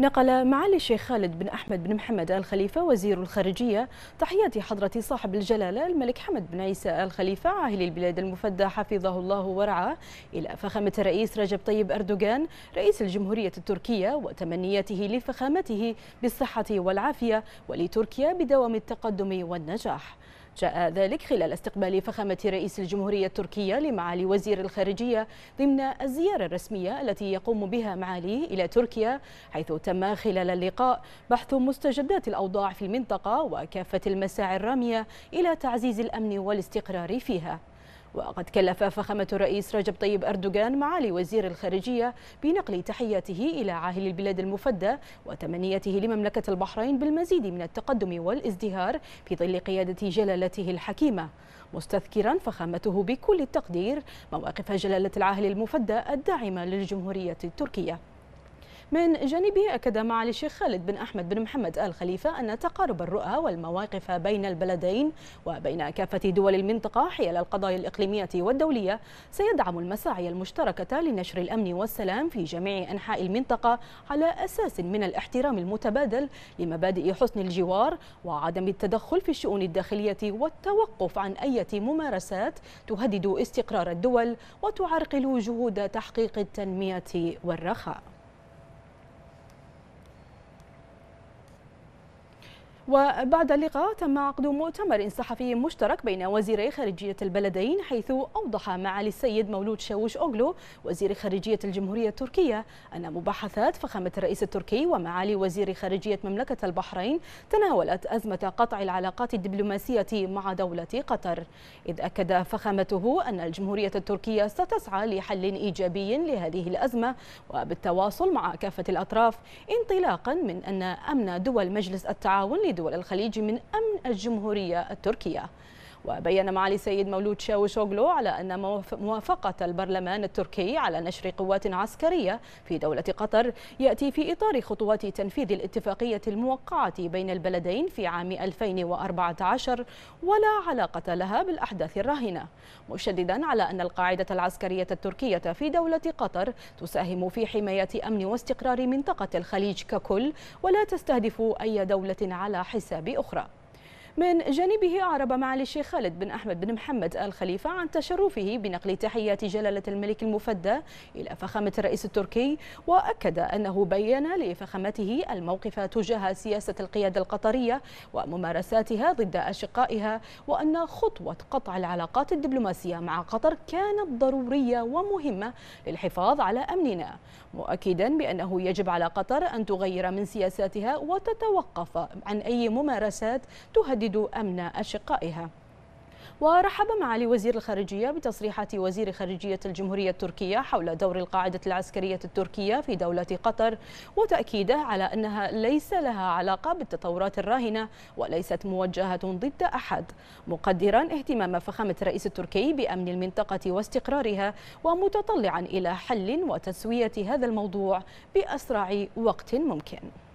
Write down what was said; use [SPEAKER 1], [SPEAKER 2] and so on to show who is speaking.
[SPEAKER 1] نقل معالي الشيخ خالد بن أحمد بن محمد آل خليفة وزير الخارجية تحيات حضرة صاحب الجلالة الملك حمد بن عيسى آل خليفة عاهل البلاد المفدى حفظه الله ورعاه إلى فخامة الرئيس رجب طيب أردوغان رئيس الجمهورية التركية وتمنياته لفخامته بالصحة والعافية ولتركيا بدوام التقدم والنجاح جاء ذلك خلال استقبال فخامة رئيس الجمهورية التركية لمعالي وزير الخارجية ضمن الزيارة الرسمية التي يقوم بها معاليه إلى تركيا حيث تم خلال اللقاء بحث مستجدات الأوضاع في المنطقة وكافة المساعي الرامية إلى تعزيز الأمن والاستقرار فيها وقد كلف فخامة الرئيس رجب طيب أردوغان معالي وزير الخارجية بنقل تحياته إلى عاهل البلاد المفدى وتمنيته لمملكة البحرين بالمزيد من التقدم والازدهار في ظل قيادة جلالته الحكيمة مستذكرا فخامته بكل التقدير مواقف جلالة العاهل المفدى الداعمة للجمهورية التركية من جانبه أكد معالي الشيخ خالد بن أحمد بن محمد آل خليفة أن تقارب الرؤى والمواقف بين البلدين وبين كافة دول المنطقة حيال القضايا الإقليمية والدولية سيدعم المساعي المشتركة لنشر الأمن والسلام في جميع أنحاء المنطقة على أساس من الاحترام المتبادل لمبادئ حسن الجوار وعدم التدخل في الشؤون الداخلية والتوقف عن أي ممارسات تهدد استقرار الدول وتعرقل جهود تحقيق التنمية والرخاء وبعد اللقاء تم عقد مؤتمر صحفي مشترك بين وزيري خارجية البلدين حيث أوضح معالي السيد مولود شاوش أوغلو وزير خارجية الجمهورية التركية أن مباحثات فخامة الرئيس التركي ومعالي وزير خارجية مملكة البحرين تناولت أزمة قطع العلاقات الدبلوماسية مع دولة قطر إذ أكد فخامته أن الجمهورية التركية ستسعى لحل إيجابي لهذه الأزمة وبالتواصل مع كافة الأطراف انطلاقا من أن أمن دول مجلس التعاون دول الخليج من أمن الجمهورية التركية وبين معالي سيد مولود شاوشوغلو على أن موافقة البرلمان التركي على نشر قوات عسكرية في دولة قطر يأتي في إطار خطوات تنفيذ الاتفاقية الموقعة بين البلدين في عام 2014 ولا علاقة لها بالأحداث الراهنة مشددا على أن القاعدة العسكرية التركية في دولة قطر تساهم في حماية أمن واستقرار منطقة الخليج ككل ولا تستهدف أي دولة على حساب أخرى من جانبه أعرب معالي الشيخ خالد بن أحمد بن محمد آل خليفة عن تشرفه بنقل تحيات جلالة الملك المفدى إلى فخامة الرئيس التركي وأكد أنه بين لفخامته الموقف تجاه سياسة القيادة القطرية وممارساتها ضد أشقائها وأن خطوة قطع العلاقات الدبلوماسية مع قطر كانت ضرورية ومهمة للحفاظ على أمننا مؤكدا بأنه يجب على قطر أن تغير من سياساتها وتتوقف عن أي ممارسات تهدد تهدد أمن أشقائها ورحب معالي وزير الخارجية بتصريحات وزير خارجية الجمهورية التركية حول دور القاعدة العسكرية التركية في دولة قطر وتأكيده على أنها ليس لها علاقة بالتطورات الراهنة وليست موجهة ضد أحد مقدرا اهتمام فخامة الرئيس التركي بأمن المنطقة واستقرارها ومتطلعا إلى حل وتسوية هذا الموضوع بأسرع وقت ممكن